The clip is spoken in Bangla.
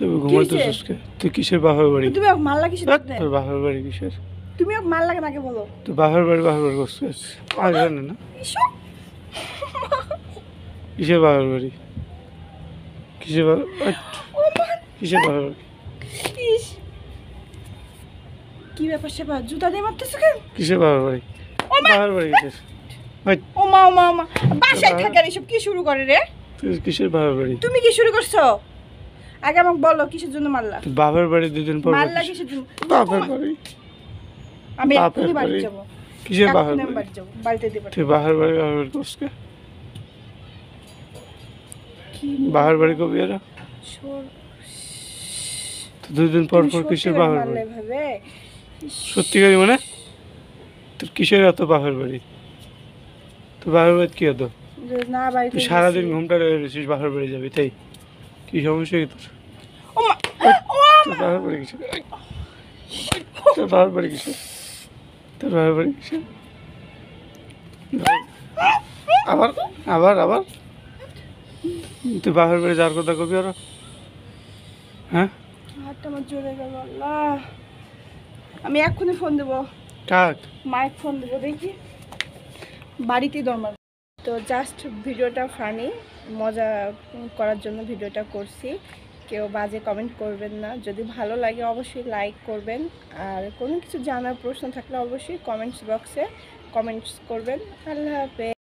তুই কিসের বাপের বাড়ি তুমি মাল কিসের তোর বাপের বাড়ি কিসের তুমি মাল লাগে নাকি বলো তুই বাপের বাড়ি বাপের বাড়ি করছিস আর জানে না কিসের বাপের বাড়ি কিসের কিসের বাড়ি কি ব্যাপার সেবা জুতা দিয়ে মারতেছো কেন কিসের বাপের বাড়ি বাপের বাড়ি কিসের ও মা ও মা বাসায় থাকেন এসব কি শুরু করে রে কিসের বাপের বাড়ি তুমি কি শুরু করছো আগে আমাকে বলো কিসের জন্য মারলা বাপের বাড়ি দুদিন পর মারলা কিসের জন্য বাপের বাড়ি আমি এখনই বাড়ি যাব কিসের বাপের বাড়ি যাব বাড়িতে তুই বাপের বাড়ি বাপের কোসকে বাড়ি কবি এরা দুই দিন পর পর কিসের বাপের বাড়ি সত্যিকারই মানে তোর কিসের এত বাহার বাড়ি তো বাহার বাড়ি কি এত সারাদিন ঘুমটা রয়ে রয়েছিস বাহার বাড়ি যাবি তাই কি সমস্যা তোর তোর বাবার আবার আবার আবার তুই বাবার যাওয়ার কথা কবি হ্যাঁ আমার আমি এক্ষুনি ফোন দেবো মায়ের ফোন দেবো দেখি বাড়িতেই দরমার তো জাস্ট ভিডিওটা ফানি মজা করার জন্য ভিডিওটা করছি কেউ বাজে কমেন্ট করবেন না যদি ভালো লাগে অবশ্যই লাইক করবেন আর কোনো কিছু জানার প্রশ্ন থাকলে অবশ্যই কমেন্টস বক্সে কমেন্টস করবেন আল্লাহ হাফেজ